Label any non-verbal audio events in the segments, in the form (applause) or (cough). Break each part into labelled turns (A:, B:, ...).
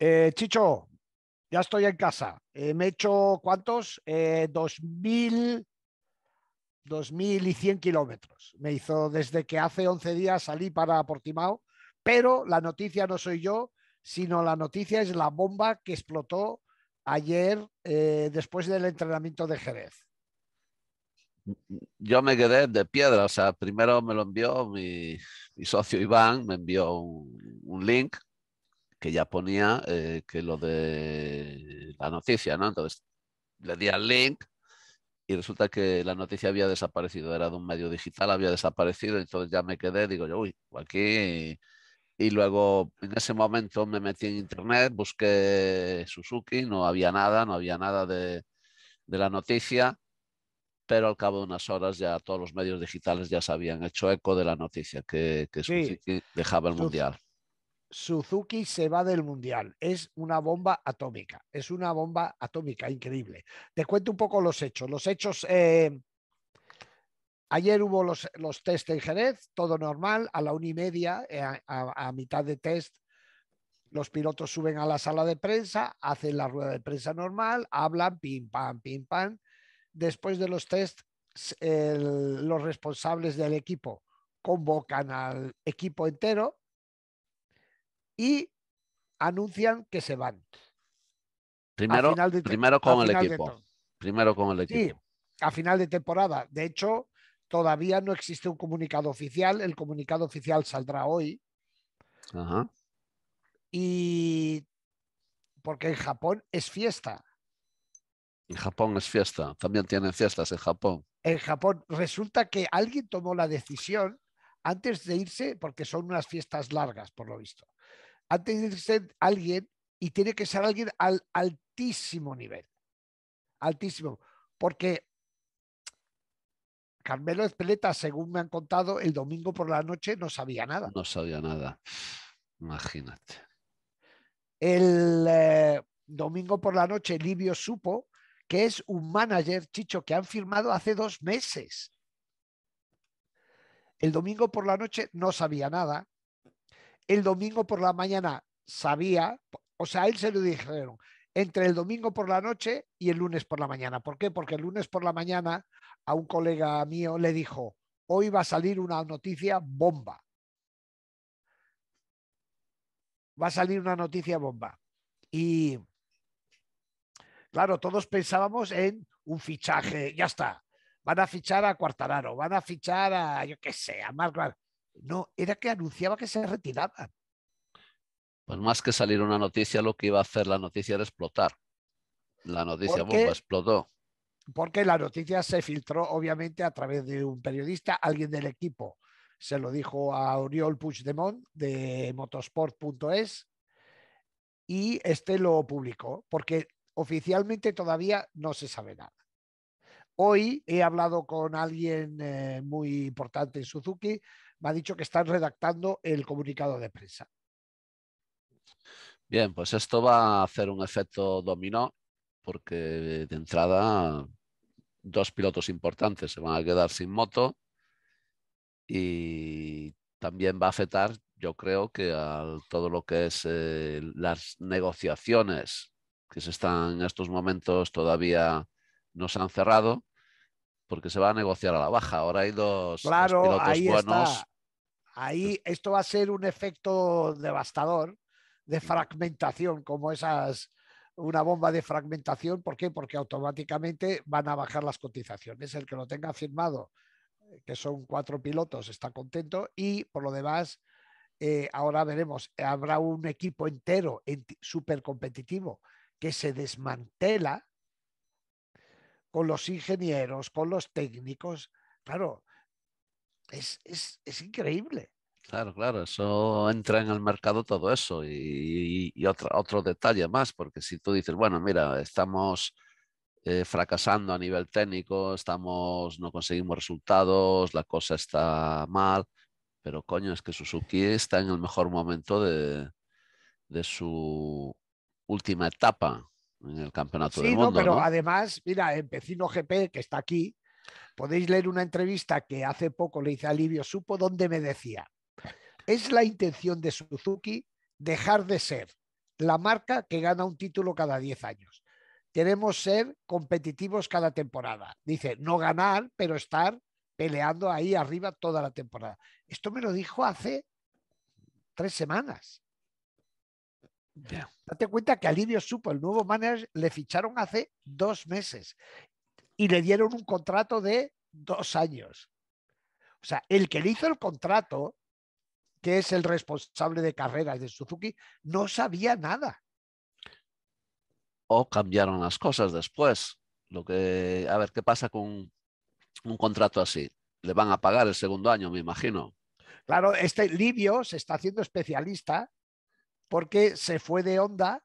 A: Eh, Chicho, ya estoy en casa. Eh, me he hecho, ¿cuántos? Eh, y 100 kilómetros. Me hizo desde que hace 11 días salí para Portimao, pero la noticia no soy yo, sino la noticia es la bomba que explotó ayer eh, después del entrenamiento de Jerez.
B: Yo me quedé de piedra, o sea, primero me lo envió mi, socio Iván, me envió un link que ya ponía eh, que lo de la noticia, ¿no? Entonces le di al link y resulta que la noticia había desaparecido, era de un medio digital, había desaparecido, entonces ya me quedé, digo yo, uy, pues aquí. Y luego en ese momento me metí en internet, busqué Suzuki, no había nada, no había nada de, la noticia, pero al cabo de unas horas ya todos los medios digitales ya se habían hecho eco de la noticia que, Suzuki dejaba el Mundial.
A: Suzuki se va del mundial. Es una bomba atómica. Es una bomba atómica increíble. Te cuento un poco los hechos. Los hechos. Eh, ayer hubo los, test en Jerez, todo normal. A la una y media, eh, a, mitad de test, los pilotos suben a la sala de prensa, hacen la rueda de prensa normal, hablan, pim, pam, pim, pam. Después de los test, los responsables del equipo convocan al equipo entero y anuncian que se van.
B: Primero, primero con el equipo. Primero con el equipo.
A: Sí, a final de temporada. De hecho, todavía no existe un comunicado oficial. El comunicado oficial saldrá hoy. Y porque en Japón es fiesta.
B: En Japón es fiesta. También tienen fiestas en Japón.
A: En Japón resulta que alguien tomó la decisión antes de irse porque son unas fiestas largas, por lo visto antes de ser alguien y tiene que ser alguien al altísimo nivel. Altísimo. Porque Carmelo Espeleta, según me han contado, el domingo por la noche no sabía nada. No sabía nada.
B: Imagínate.
A: El eh, domingo por la noche Livio supo que es un manager, Chicho, que han firmado hace dos meses. El domingo por la noche no sabía nada el domingo por la mañana sabía, o sea, a él se lo dijeron entre el domingo por la noche y el lunes por la mañana. ¿Por qué? Porque el lunes por la mañana a un colega mío le dijo, hoy va a salir una noticia bomba. Va a salir una noticia bomba. Y claro, todos pensábamos en un fichaje, ya está. Van a fichar a Cuartararo, van a fichar a, yo qué sé, a Marco. No, era que anunciaba que se retiraba.
B: Pues más que salir una noticia, lo que iba a hacer la noticia era explotar. La noticia bomba explotó.
A: Porque la noticia se filtró, obviamente, a través de un periodista, alguien del equipo. Se lo dijo a Oriol Puigdemont de motosport.es y este lo publicó, porque oficialmente todavía no se sabe nada. Hoy he hablado con alguien eh, muy importante en Suzuki, me ha dicho que están redactando el comunicado de prensa.
B: Bien, pues esto va a hacer un efecto dominó porque de entrada dos pilotos importantes se van a quedar sin moto y también va a afectar, yo creo, que a todo lo que es eh, las negociaciones que se están en estos momentos todavía no se han cerrado porque se va a negociar a la baja. Ahora hay dos, pilotos buenos
A: Ahí esto va a ser un efecto devastador de fragmentación, como esas, una bomba de fragmentación. ¿Por qué? Porque automáticamente van a bajar las cotizaciones. El que lo tenga firmado, eh, que son cuatro pilotos, está contento y por lo demás, eh, ahora veremos, habrá un equipo entero súper competitivo que se desmantela con los ingenieros, con los técnicos. Claro, es, increíble.
B: Claro, claro, eso entra en el mercado todo eso y, y, otro, detalle más, porque si tú dices, bueno, mira, estamos eh, fracasando a nivel técnico, estamos, no conseguimos resultados, la cosa está mal, pero coño, es que Suzuki está en el mejor momento de, su última etapa en el Campeonato del Mundo. Sí, pero
A: además, mira, el Vecino GP, que está aquí, Podéis leer una entrevista que hace poco le hice a Livio Supo, donde me decía, es la intención de Suzuki dejar de ser la marca que gana un título cada 10 años. Queremos ser competitivos cada temporada. Dice, no ganar, pero estar peleando ahí arriba toda la temporada. Esto me lo dijo hace tres semanas. Date cuenta que Alivio Supo, el nuevo manager, le ficharon hace dos meses y le dieron un contrato de dos años. O sea, el que le hizo el contrato, que es el responsable de carreras de Suzuki, no sabía nada.
B: O cambiaron las cosas después. Lo que, a ver, ¿qué pasa con un contrato así? Le van a pagar el segundo año, me imagino.
A: Claro, este Livio se está haciendo especialista porque se fue de onda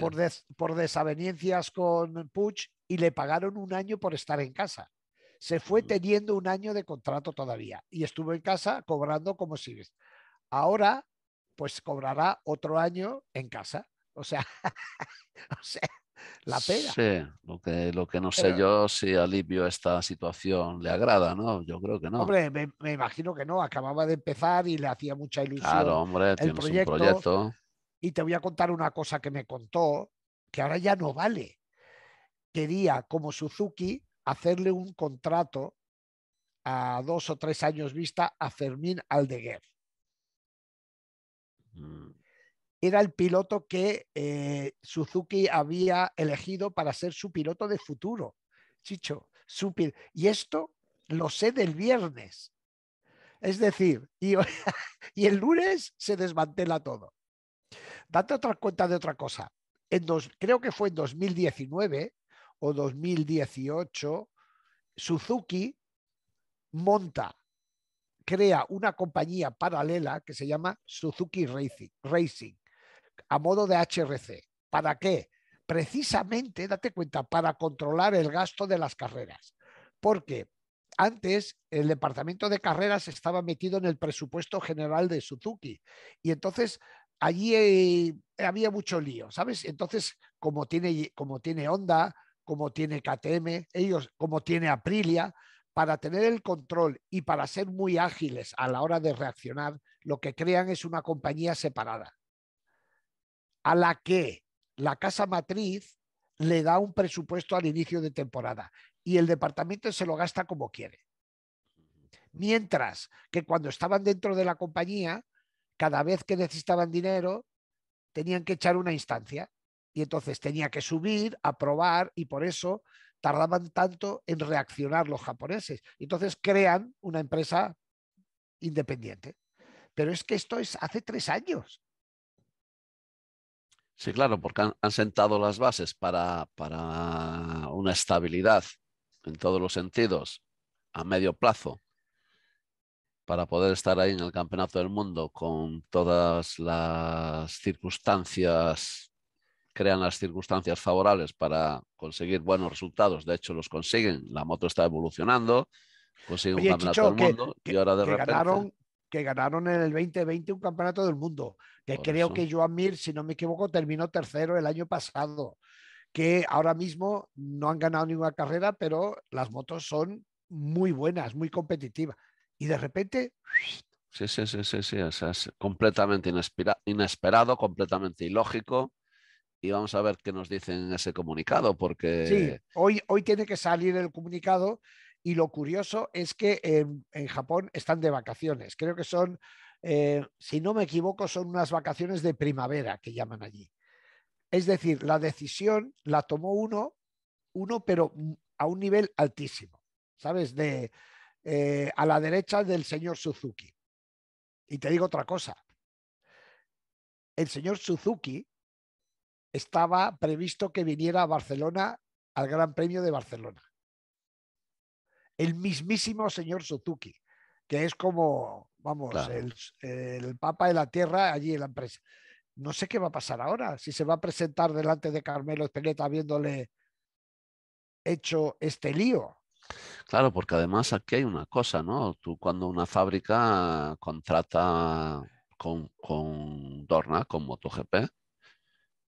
A: por, por, desavenencias con Puch y le pagaron un año por estar en casa. Se fue teniendo un año de contrato todavía y estuvo en casa cobrando como si... Ahora, pues cobrará otro año en casa. O sea, (laughs) o sea
B: la pena. Sí, lo que, lo que no sé yo si alivio esta situación le agrada, ¿no? Yo creo que no. Hombre,
A: me, imagino que no. Acababa de empezar y le hacía mucha ilusión. Claro, hombre, el proyecto. Y te voy a contar una cosa que me contó, que ahora ya no vale quería, como Suzuki, hacerle un contrato a dos o tres años vista a Fermín Aldeguer. Mm. Era el piloto que eh, Suzuki había elegido para ser su piloto de futuro, Chicho. y esto lo sé del viernes. Es decir, (laughs) y, el lunes se desmantela todo. Date otra cuenta de otra cosa. En creo que fue en 2019 o 2018, Suzuki monta, crea una compañía paralela que se llama Suzuki Racing, Racing a modo de HRC. ¿Para qué? Precisamente, date cuenta, para controlar el gasto de las carreras. Porque antes el departamento de carreras estaba metido en el presupuesto general de Suzuki y entonces allí eh, había mucho lío, ¿sabes? Entonces, como tiene, como tiene Honda, como tiene KTM, ellos como tiene Aprilia, para tener el control y para ser muy ágiles a la hora de reaccionar, lo que crean es una compañía separada, a la que la casa matriz le da un presupuesto al inicio de temporada y el departamento se lo gasta como quiere. Mientras que cuando estaban dentro de la compañía, cada vez que necesitaban dinero, tenían que echar una instancia y entonces tenía que subir, aprobar y por eso tardaban tanto en reaccionar los japoneses. y Entonces crean una empresa independiente. Pero es que esto es hace tres años.
B: Sí, claro, porque han, sentado las bases para, para una estabilidad en todos los sentidos a medio plazo para poder estar ahí en el campeonato del mundo con todas las circunstancias crean las circunstancias favorables para conseguir buenos resultados. De hecho, los consiguen. La moto está evolucionando, consiguen un campeonato del mundo que, y ahora de repente... Ganaron,
A: que ganaron en el 2020 un campeonato del mundo. Que creo que Joan Mir, si no me equivoco, terminó tercero el año pasado. Que ahora mismo no han ganado ninguna carrera, pero las motos son muy buenas, muy competitivas. Y de repente
B: Sí, sí, sí, sí, sí. es completamente inesperado, completamente ilógico y vamos a ver qué nos dicen en ese comunicado, porque... Sí,
A: hoy, hoy tiene que salir el comunicado y lo curioso es que en, Japón están de vacaciones. Creo que son, eh, si no me equivoco, son unas vacaciones de primavera que llaman allí. Es decir, la decisión la tomó uno, uno pero a un nivel altísimo, ¿sabes? De, eh, a la derecha del señor Suzuki. Y te digo otra cosa. El señor Suzuki estaba previsto que viniera a Barcelona al Gran Premio de Barcelona. El mismísimo señor Sotuki que es como, vamos, el, Papa de la Tierra allí en la empresa. No sé qué va a pasar ahora, si se va a presentar delante de Carmelo Espeleta viéndole hecho este lío.
B: Claro, porque además aquí hay una cosa, ¿no? Tú cuando una fábrica contrata con, con Dorna, con MotoGP,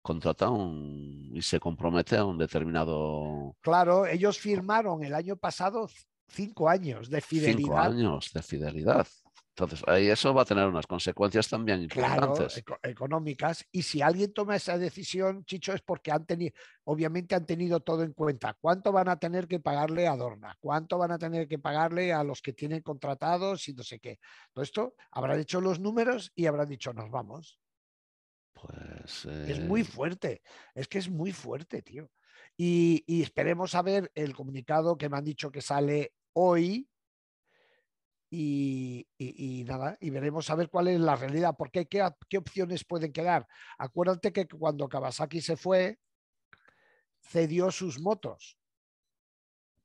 B: contrata un, y se compromete a un determinado.
A: Claro, ellos firmaron el año pasado cinco años de fidelidad. Cinco
B: años de fidelidad. Entonces, ahí eso va a tener unas consecuencias también importantes.
A: económicas. Y si alguien toma esa decisión, Chicho, es porque han tenido, obviamente han tenido todo en cuenta. ¿Cuánto van a tener que pagarle a Dorna? ¿Cuánto van a tener que pagarle a los que tienen contratados y no sé qué? Todo esto habrán hecho los números y habrán dicho, nos vamos.
B: Pues, es muy eh
A: fuerte, es que es muy fuerte, tío. Y, esperemos a ver el comunicado que me han dicho que sale hoy. Y, y, nada, y veremos a ver cuál es la realidad, porque qué, qué opciones pueden quedar. Acuérdate que cuando Kawasaki se fue, cedió sus motos.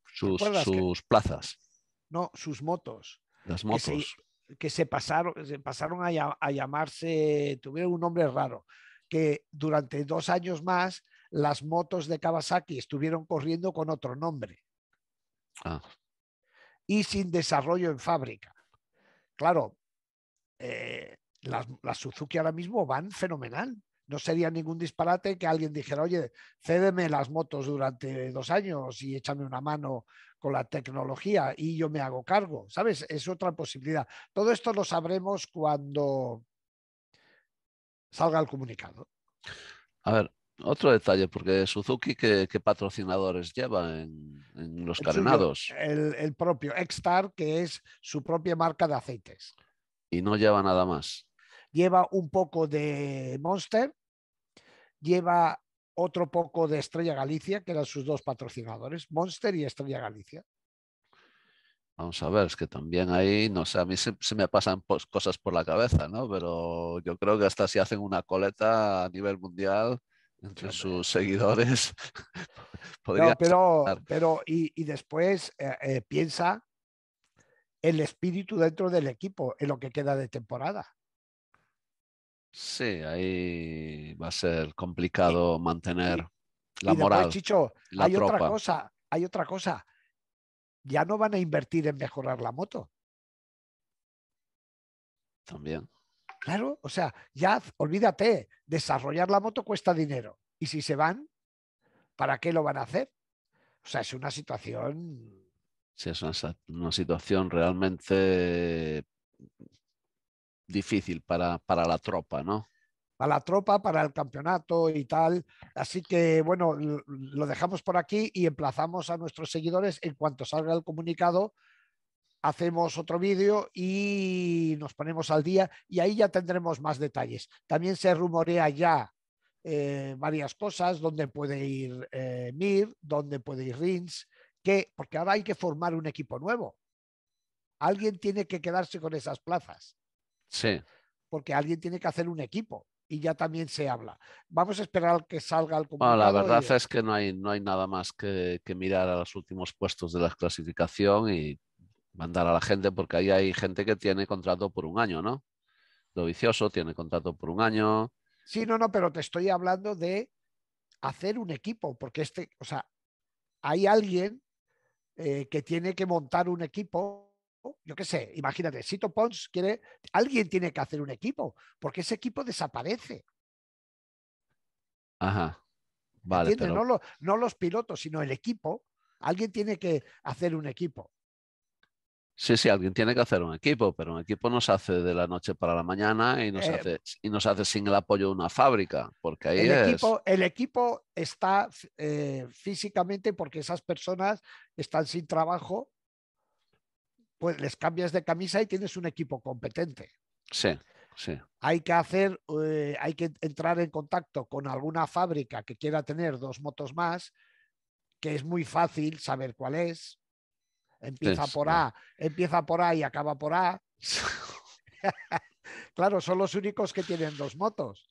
B: Sus, sus plazas.
A: No, sus motos.
B: Las motos
A: que se pasaron, se pasaron a, llamarse, tuvieron un nombre raro, que durante dos años más las motos de Kawasaki estuvieron corriendo con otro nombre. Ah. Y sin desarrollo en fábrica. Claro, eh, las, las, Suzuki ahora mismo van fenomenal. No sería ningún disparate que alguien dijera, oye, cédeme las motos durante dos años y échame una mano con la tecnología y yo me hago cargo, ¿sabes? Es otra posibilidad. Todo esto lo sabremos cuando salga el comunicado.
B: A ver, otro detalle, porque Suzuki, ¿qué, patrocinadores lleva en, los carenados?
A: el, el, propio Extar, que es su propia marca de aceites.
B: Y no lleva nada más.
A: Lleva un poco de Monster, lleva otro poco de Estrella Galicia, que eran sus dos patrocinadores, Monster y Estrella Galicia.
B: Vamos a ver, es que también ahí, no sé, a mí se, me pasan cosas por la cabeza, ¿no? Pero yo creo que hasta si hacen una coleta a nivel mundial entre sus seguidores. (laughs)
A: pero, pero y, después eh, eh, piensa el espíritu dentro del equipo en lo que queda de temporada.
B: Sí, ahí va a ser complicado mantener la moral. hay otra cosa,
A: hay otra cosa. Ya no van a invertir en mejorar la moto. También. Claro, o sea, ya olvídate, desarrollar la moto cuesta dinero. Y si se van, ¿para qué lo van a hacer? O sea, es una situación.
B: Sí, es una situación realmente difícil para, la tropa, ¿no?
A: Para la tropa, para el campeonato y tal. Así que, bueno, lo dejamos por aquí y emplazamos a nuestros seguidores. En cuanto salga el comunicado, hacemos otro vídeo y nos ponemos al día y ahí ya tendremos más detalles. También se rumorea ya eh, varias cosas, dónde puede ir eh, Mir, dónde puede ir Rins, que, porque ahora hay que formar un equipo nuevo. Alguien tiene que quedarse con esas plazas. Sí. Porque alguien tiene que hacer un equipo y ya también se habla. Vamos a esperar que salga el comunicado. la verdad es
B: que no hay, no hay nada más que, mirar a los últimos puestos de la clasificación y mandar a la gente, porque ahí hay gente que tiene contrato por un año, ¿no? Lo vicioso tiene contrato por un año.
A: Sí, no, no, pero te estoy hablando de hacer un equipo, porque este, o sea, hay alguien eh, que tiene que montar un equipo yo qué sé, imagínate, Sito Pons quiere, alguien tiene que hacer un equipo, porque ese equipo desaparece.
B: Ajá. Vale,
A: no, los pilotos, sino el equipo. Alguien tiene que hacer un equipo.
B: Sí, sí, alguien tiene que hacer un equipo, pero un equipo no se hace de la noche para la mañana y no eh, hace, y nos hace sin el apoyo de una fábrica, porque
A: el Equipo, está eh, físicamente porque esas personas están sin trabajo pues les cambias de camisa y tienes un equipo competente.
B: Sí, sí.
A: Hay que hacer, eh, hay que entrar en contacto con alguna fábrica que quiera tener dos motos más, que es muy fácil saber cuál es. Empieza por A, empieza por A y acaba por A. (laughs) claro, son los únicos que tienen dos motos.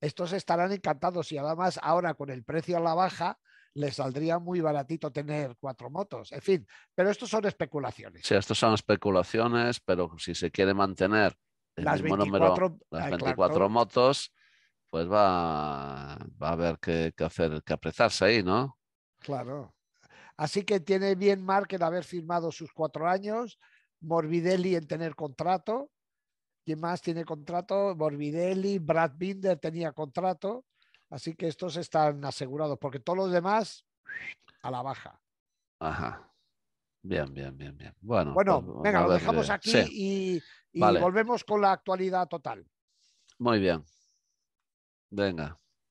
A: Estos estarán encantados y además ahora con el precio a la baja, le saldría muy baratito tener cuatro motos. En fin, pero esto son especulaciones.
B: Sí, esto son especulaciones, pero si se quiere mantener el mismo número, las 24 ah, motos, pues va, a haber que, hacer, que apresarse ahí, ¿no?
A: Claro. Así que tiene bien Mark en haber firmado sus cuatro años, Morbidelli en tener contrato. ¿Quién más tiene contrato? Morbidelli, Brad Binder tenía contrato. Así que estos están asegurados, porque todos los demás a la baja.
B: Ajá. Bien, bien, bien, bien. Bueno, bueno pues, venga, lo dejamos eh, aquí y, volvemos
A: con la actualidad total.
B: Muy bien. Venga.